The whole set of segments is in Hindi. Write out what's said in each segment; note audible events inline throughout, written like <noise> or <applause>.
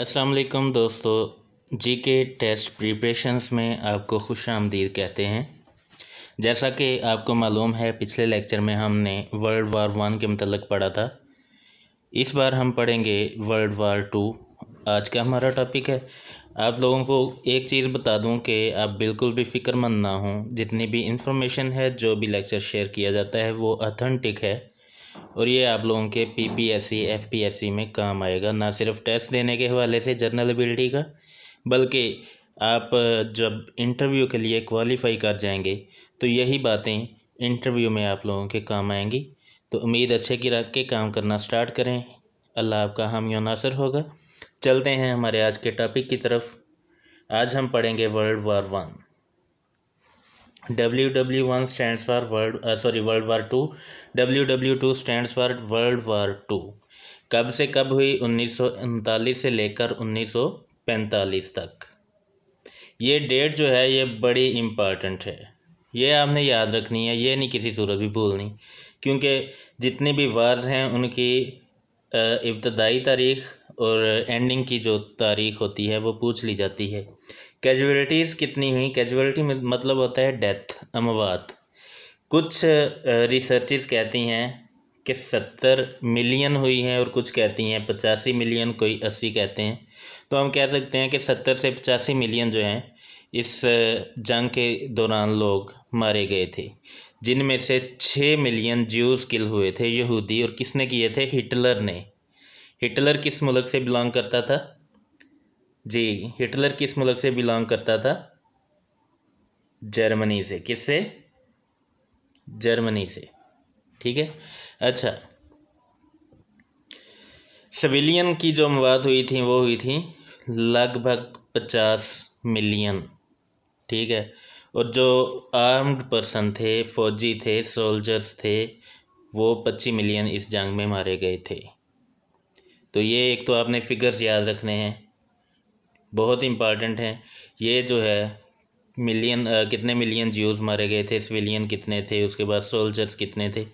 अस्सलाम वालेकुम दोस्तों जी के टेस्ट प्रिपरेशंस में आपको खुश आमदीद कहते हैं जैसा कि आपको मालूम है पिछले लेक्चर में हमने वर्ल्ड वार वन के मतलब पढ़ा था इस बार हम पढ़ेंगे वर्ल्ड वार टू आज का हमारा टॉपिक है आप लोगों को एक चीज़ बता दूं कि आप बिल्कुल भी फ़िक्रमंद ना हों जितनी भी इंफॉर्मेशन है जो भी लेक्चर शेयर किया जाता है वो अथेंटिक है और ये आप लोगों के P P S C F P S C में काम आएगा ना सिर्फ टेस्ट देने के हवाले से जनरल एबिलिटी का बल्कि आप जब इंटरव्यू के लिए क्वालिफाई कर जाएंगे तो यही बातें इंटरव्यू में आप लोगों के काम आएंगी तो उम्मीद अच्छे की रख के काम करना स्टार्ट करें अल्लाह आपका यो नासर होगा चलते हैं हमारे आज के टॉपिक की तरफ आज हम पढ़ेंगे world war one W W one stand for world sorry world war two W W two stand for world war two कब से कब हुई उन्नीस सौ उनतालीस से लेकर उन्नीस सौ पैंतालीस तक ये डेट जो है ये बड़ी इम्पॉर्टेंट है ये आपने याद रखनी है ये नहीं किसी सूरत भी भूलनी क्योंकि जितने भी वार्स हैं उनकी इब्तदाई तारीख और एंडिंग की जो तारीख होती है वो पूछ ली जाती है कैजुअलिटीज़ कितनी हुई कैजुअलिटी मतलब होता है डेथ अमवात कुछ रिसर्चेस कहती हैं कि सत्तर मिलियन हुई हैं और कुछ कहती हैं पचासी मिलियन कोई अस्सी कहते हैं तो हम कह सकते हैं कि सत्तर से पचासी मिलियन जो हैं इस जंग के दौरान लोग मारे गए थे जिनमें से छः मिलियन ज्यूज़ किल हुए थे यहूदी और किसने किए थे हिटलर ने हिटलर किस मुल्क से बिलोंग करता था जी हिटलर किस मुल्क से बिलोंग करता था जर्मनी से किस से जर्मनी से ठीक है अच्छा सविलियन की जो मवाद हुई थी वो हुई थी लगभग पचास मिलियन ठीक है और जो आर्म्ड पर्सन थे फौजी थे सोल्जर्स थे वो पच्चीस मिलियन इस जंग में मारे गए थे तो ये एक तो आपने फिगर्स याद रखने हैं बहुत ही इंपॉर्टेंट हैं ये जो है मिलियन कितने मिलियन जियोज मारे गए थे सिविलियन कितने थे उसके बाद सोल्जर्स कितने थे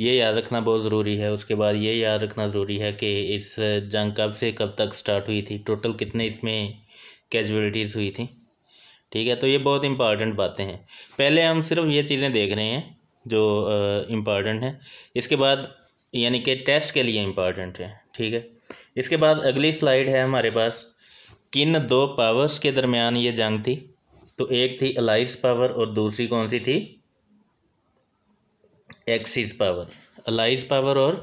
ये याद रखना बहुत ज़रूरी है उसके बाद ये याद रखना ज़रूरी है कि इस जंग कब से कब तक स्टार्ट हुई थी टोटल कितने इसमें कैजुअलिटीज़ हुई थी ठीक है तो ये बहुत इंपॉर्टेंट बातें हैं पहले हम सिर्फ ये चीज़ें देख रहे हैं जो इम्पॉर्टेंट हैं इसके बाद यानी कि टेस्ट के लिए इम्पॉर्टेंट है ठीक है इसके बाद अगली स्लाइड है हमारे पास किन दो पावर्स के दरमियान ये जंग थी तो एक थी अलाइस पावर और दूसरी कौन सी थी एक्सिस पावर अलाइस पावर और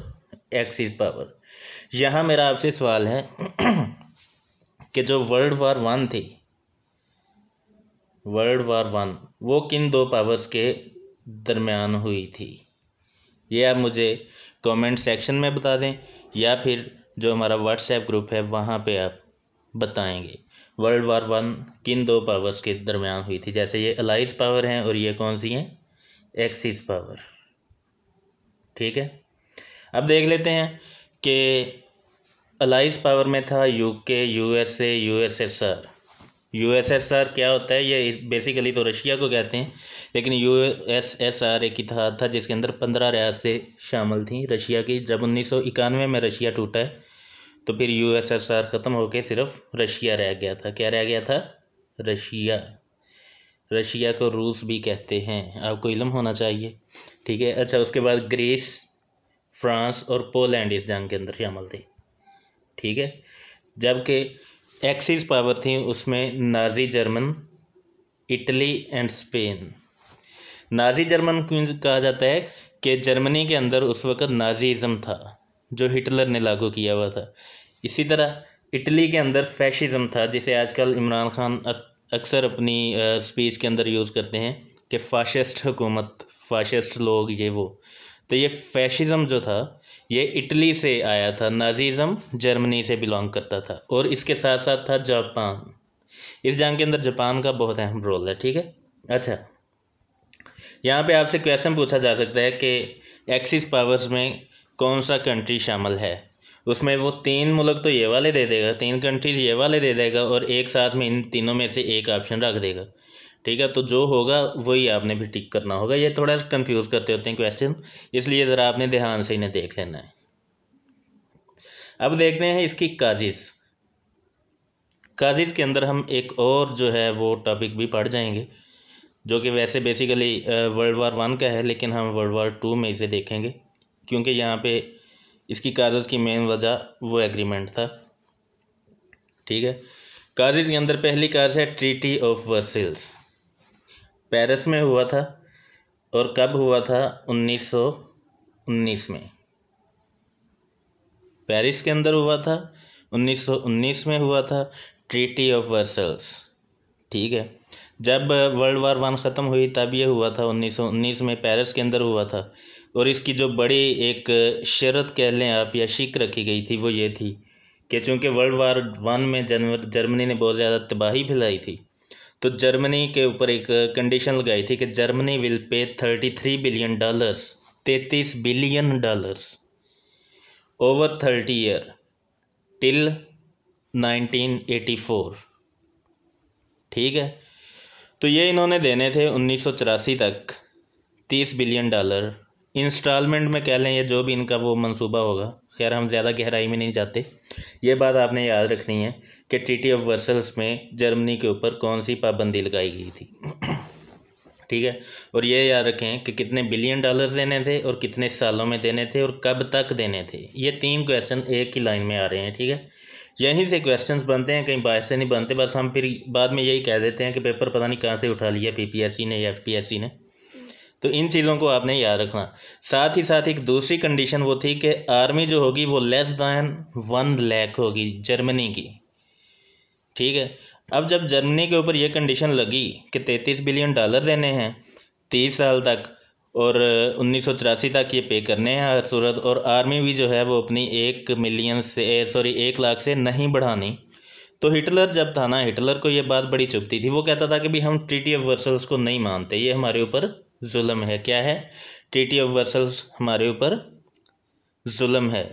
एक्सिस पावर यहाँ मेरा आपसे सवाल है <clears throat> कि जो वर्ल्ड वार वन थी वर्ल्ड वार वन वो किन दो पावर्स के दरमियान हुई थी ये आप मुझे कमेंट सेक्शन में बता दें या फिर जो हमारा व्हाट्सएप ग्रुप है वहाँ पे आप बताएंगे वर्ल्ड वार वन किन दो पावर्स के दरमियान हुई थी जैसे ये अलाइज पावर हैं और ये कौन सी हैं एक्सिस पावर ठीक है अब देख लेते हैं कि अलाइज पावर में था यूके यूएसए यूएसएसआर यूएसएसआर क्या होता है ये बेसिकली तो रशिया को कहते हैं लेकिन यूएसएसआर एक इतिहाद था जिसके अंदर पंद्रह रियासतें शामिल थीं रशिया की जब उन्नीस में रशिया टूटा है तो फिर यूएसएसआर ख़त्म होकर सिर्फ रशिया रह गया था क्या रह गया था रशिया रशिया को रूस भी कहते हैं आपको इलम होना चाहिए ठीक है अच्छा उसके बाद ग्रीस फ्रांस और पोलैंड इस जंग के अंदर शामिल थे ठीक है जबकि एक्सिस पावर थी उसमें Nazi German Italy and Spain Nazi German क्यों कहा जाता है कि जर्मनी के अंदर उस वक़्त नाजीज़म था जो हिटलर ने लागू किया हुआ था इसी तरह इटली के अंदर फैशिज़म था जिसे आजकल इमरान खान अक्सर अपनी स्पीच के अंदर यूज़ करते हैं कि फाशिस्ट हुकूमत फाशिस्ट लोग ये वो तो ये फैशिज़म जो था ये इटली से आया था नाजीज़म जर्मनी से बिलोंग करता था और इसके साथ साथ था जापान इस जंग के अंदर जापान का बहुत अहम रोल है ठीक है अच्छा यहाँ पे आपसे क्वेश्चन पूछा जा सकता है कि एक्सिस पावर्स में कौन सा कंट्री शामिल है उसमें वो तीन मुल्क तो ये वाले दे देगा तीन कंट्रीज ये वाले दे देगा और एक साथ में इन तीनों में से एक ऑप्शन रख देगा ठीक है तो जो होगा वही आपने भी टिक करना होगा ये थोड़ा कंफ्यूज करते होते हैं क्वेश्चन इसलिए ज़रा आपने ध्यान से इन्हें देख लेना है अब देखते हैं इसकी काजिज़ काजिज़ के अंदर हम एक और जो है वो टॉपिक भी पढ़ जाएंगे जो कि वैसे बेसिकली वर्ल्ड वार वन का है लेकिन हम वर्ल्ड वार टू में इसे देखेंगे क्योंकि यहाँ पे इसकी कागज़ की मेन वजह वो एग्रीमेंट था ठीक है कागज के अंदर पहली काज है ट्रीटी ऑफ वर्सिल्स पेरिस में हुआ था और कब हुआ था 1919 में पेरिस के अंदर हुआ था 1919 में हुआ था ट्रीटी ऑफ वर्सल्स ठीक है जब वर्ल्ड वार वन ख़त्म हुई तब ये हुआ था 1919 में पेरिस के अंदर हुआ था और इसकी जो बड़ी एक शरत कह लें आप या शिक रखी गई थी वो ये थी कि चूँकि वर्ल्ड वार वन में जर्मनी ने बहुत ज़्यादा तबाही फैलाई थी तो जर्मनी के ऊपर एक कंडीशन लगाई थी कि Germany will pay thirty three billion dollars तैतीस billion dollars over thirty year till nineteen eighty four ठीक है तो ये इन्होंने देने थे उन्नीस सौ चौरासी तक तीस बिलियन डॉलर इंस्टॉलमेंट में कह लें या जो भी इनका वो मंसूबा होगा खैर हम ज़्यादा गहराई में नहीं जाते ये बात आपने याद रखनी है कि ट्रीटी ऑफ वर्सल्स में जर्मनी के ऊपर कौन सी पाबंदी लगाई गई थी ठीक है और ये याद रखें कि कितने बिलियन डॉलर्स देने थे और कितने सालों में देने थे और कब तक देने थे ये तीन क्वेश्चन एक ही लाइन में आ रहे हैं ठीक है यहीं से क्वेश्चंस बनते हैं कहीं बाहर से नहीं बनते बस हम फिर बाद में यही कह देते हैं कि पेपर पता नहीं कहाँ से उठा लिया पीपीएससी ने या एफपीएससी ने तो इन चीज़ों को आपने याद रखना साथ ही साथ एक दूसरी कंडीशन वो थी कि आर्मी जो होगी वो लेस दैन वन लैख होगी जर्मनी की ठीक है अब जब जर्मनी के ऊपर ये कंडीशन लगी कि तैंतीस बिलियन डॉलर देने हैं तीस साल तक और उन्नीस सौ चौरासी तक ये पे करने हैं हर सूरत और आर्मी भी जो है वो अपनी एक मिलियन से सॉरी एक लाख से नहीं बढ़ानी तो हिटलर जब था ना हिटलर को ये बात बड़ी चुभती थी वो कहता था कि भी हम ट्रीटी ऑफ वर्सल्स को नहीं मानते ये हमारे ऊपर जुल्म है क्या है ट्रीटी ऑफ वर्सल्स हमारे ऊपर जुल्म है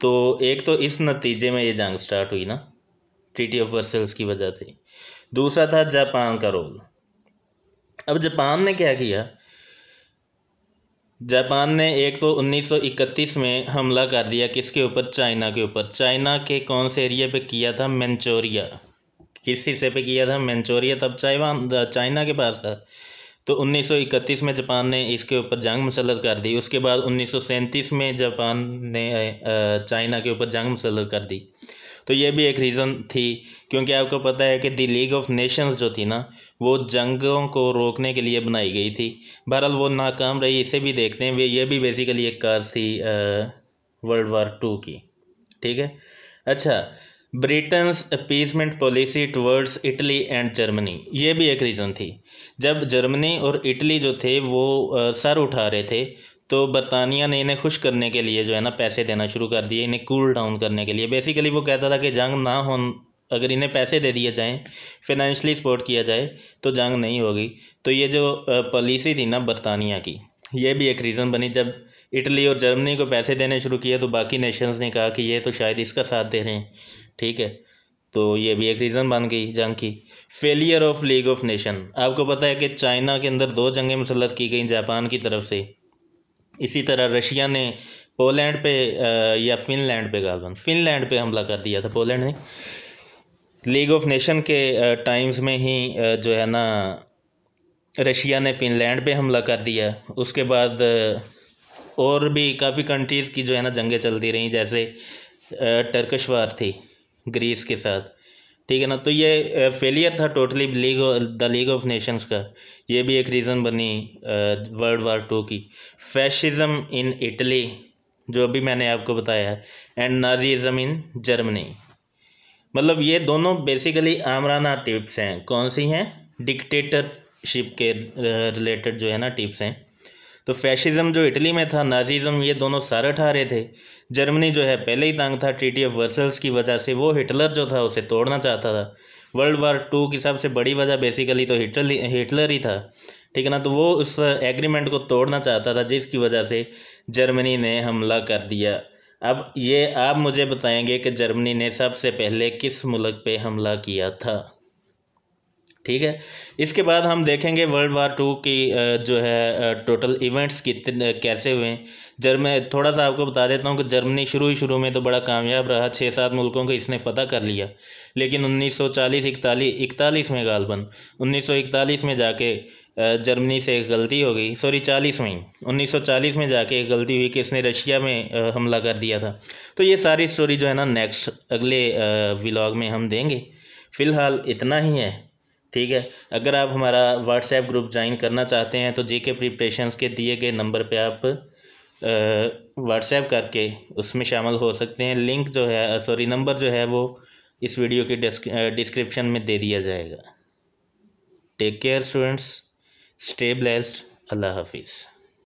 तो एक तो इस नतीजे में ये जंग स्टार्ट हुई ना ट्रीटी ऑफ वर्सल्स की वजह से दूसरा था जापान का रोल अब जापान ने क्या किया जापान ने एक तो 1931 में हमला कर दिया किसके ऊपर चाइना के ऊपर चाइना के कौन से एरिया पे किया था मैंचोरिया किस हिस्से पे किया था मैंचोरिया तब चाइवान चाइना के पास था तो 1931 में जापान ने इसके ऊपर जंग मुसलत कर दी उसके बाद उन्नीस में जापान ने चाइना के ऊपर जंग मुसलत कर दी तो ये भी एक रीज़न थी क्योंकि आपको पता है कि दी लीग ऑफ नेशंस जो थी ना वो जंगों को रोकने के लिए बनाई गई थी बहरहाल वो नाकाम रही इसे भी देखते हैं ये भी बेसिकली एक कार्स थी वर्ल्ड वार टू की ठीक है अच्छा Britain's appeasement policy towards Italy and Germany ये भी एक रीज़न थी जब जर्मनी और इटली जो थे वो सर उठा रहे थे तो बरतानिया ने इन्हें खुश करने के लिए जो है ना पैसे देना शुरू कर दिए इन्हें कूल डाउन करने के लिए बेसिकली वो कहता था कि जंग ना हो अगर इन्हें पैसे दे दिए जाएँ फिनेंशली सपोर्ट किया जाए तो जंग नहीं होगी तो ये जो पॉलिसी थी ना बरतानिया की ये भी एक रीज़न बनी जब इटली और जर्मनी को पैसे देने शुरू किए तो बाकी नेशंस ने कहा कि ये तो शायद इसका साथ दे रहे हैं ठीक है तो ये भी एक रीज़न बन गई जंग की failure of League of Nation आपको पता है कि चाइना के अंदर दो जंगें मुसलत की गई जापान की तरफ से इसी तरह रशिया ने पोलैंड पे या फिनलैंड पे गालबन फिनलैंड पे हमला कर दिया था पोलैंड ने लीग ऑफ नेशन के टाइम्स में ही जो है ना रशिया ने फिनलैंड पे हमला कर दिया उसके बाद और भी काफ़ी कंट्रीज़ की जो है ना जंगें चलती रहीं जैसे टर्कश वार थी ग्रीस के साथ ठीक है ना तो ये फेलियर था totally league the League of Nations का ये भी एक रीज़न बनी वर्ल्ड वार टू की फैशिज़म इन इटली जो अभी मैंने आपको बताया एंड नाजीज़म इन जर्मनी मतलब ये दोनों बेसिकली आमराना टिप्स हैं कौन सी हैं डिक्टेटरशिप के रिलेटेड जो है ना टिप्स हैं तो फैशिज़म जो इटली में था नाजीज़म ये दोनों सारे ठा रहे थे जर्मनी जो है पहले ही तंग था ट्रीटी ऑफ वर्सल्स की वजह से वो हिटलर जो था उसे तोड़ना चाहता था वर्ल्ड वार टू की सबसे बड़ी वजह बेसिकली तो हिटल हिटलर ही था ठीक है ना तो वो उस एग्रीमेंट को तोड़ना चाहता था जिसकी वजह से जर्मनी ने हमला कर दिया अब ये आप मुझे बताएंगे कि जर्मनी ने सबसे पहले किस मुल्क पे हमला किया था ठीक है इसके बाद हम देखेंगे वर्ल्ड वार टू की जो है टोटल इवेंट्स कितने कैसे हुए जर्मनी थोड़ा सा आपको बता देता हूँ कि जर्मनी शुरू ही शुरू में तो बड़ा कामयाब रहा छः सात मुल्कों को इसने फतह कर लिया लेकिन 1940 इकतालीस इकतालीस में गालबन उन्नीस में जाके जर्मनी से एक गलती हो गई सॉरी चालीस में उन्नीस सौ चालीस में जाके एक गलती हुई कि इसने रशिया में हमला कर दिया था तो ये सारी स्टोरी जो है ना नेक्स्ट अगले व्लाग में हम देंगे फ़िलहाल इतना ही है ठीक है अगर आप हमारा व्हाट्सएप ग्रुप ज्वाइन करना चाहते हैं तो जे के प्रिपरेशंस के दिए गए नंबर पे आप व्हाट्सएप करके उसमें शामिल हो सकते हैं लिंक जो है सॉरी नंबर जो है वो इस वीडियो के डिस्क्रिप्शन में दे दिया जाएगा take care students stay blessed अल्लाह हाफिज़